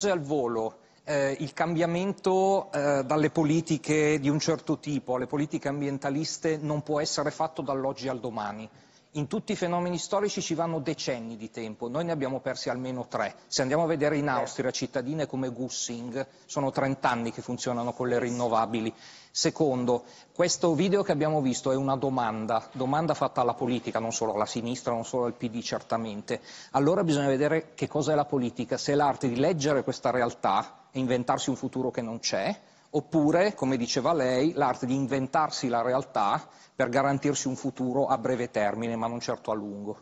cose al volo, eh, il cambiamento eh, dalle politiche di un certo tipo alle politiche ambientaliste non può essere fatto dall'oggi al domani. In tutti i fenomeni storici ci vanno decenni di tempo, noi ne abbiamo persi almeno tre. Se andiamo a vedere in certo. Austria cittadine come Gussing, sono 30 anni che funzionano con le rinnovabili. Secondo, questo video che abbiamo visto è una domanda, domanda fatta alla politica, non solo alla sinistra, non solo al PD certamente. Allora bisogna vedere che cosa è la politica, se è l'arte di leggere questa realtà e inventarsi un futuro che non c'è, oppure, come diceva lei, l'arte di inventarsi la realtà per garantirsi un futuro a breve termine, ma non certo a lungo.